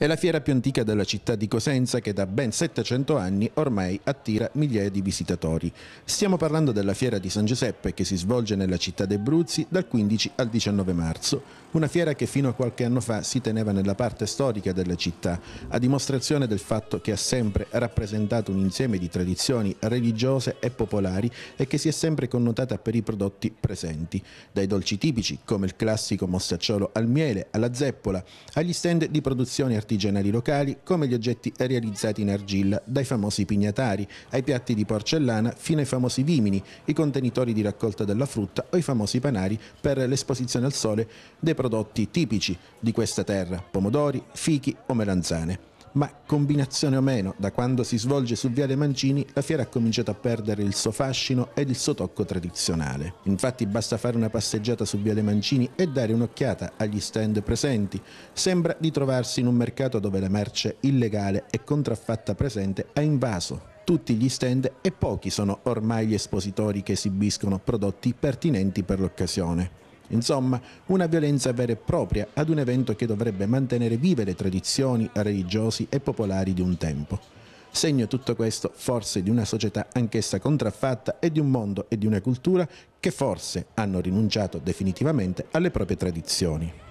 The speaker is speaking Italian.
È la fiera più antica della città di Cosenza che da ben 700 anni ormai attira migliaia di visitatori. Stiamo parlando della fiera di San Giuseppe che si svolge nella città d'Ebruzzi dal 15 al 19 marzo, una fiera che fino a qualche anno fa si teneva nella parte storica della città, a dimostrazione del fatto che ha sempre rappresentato un insieme di tradizioni religiose e popolari e che si è sempre connotata per i prodotti presenti, dai dolci tipici come il classico mostacciolo al miele, alla zeppola, agli stand di produzioni artigianali artigianali locali, come gli oggetti realizzati in argilla, dai famosi pignatari, ai piatti di porcellana, fino ai famosi vimini, i contenitori di raccolta della frutta o i famosi panari per l'esposizione al sole dei prodotti tipici di questa terra, pomodori, fichi o melanzane. Ma combinazione o meno, da quando si svolge su Viale Mancini, la fiera ha cominciato a perdere il suo fascino ed il suo tocco tradizionale. Infatti basta fare una passeggiata su Viale Mancini e dare un'occhiata agli stand presenti. Sembra di trovarsi in un mercato dove la merce illegale e contraffatta presente ha invaso tutti gli stand e pochi sono ormai gli espositori che esibiscono prodotti pertinenti per l'occasione. Insomma, una violenza vera e propria ad un evento che dovrebbe mantenere vive le tradizioni religiosi e popolari di un tempo. Segno tutto questo forse di una società anch'essa contraffatta e di un mondo e di una cultura che forse hanno rinunciato definitivamente alle proprie tradizioni.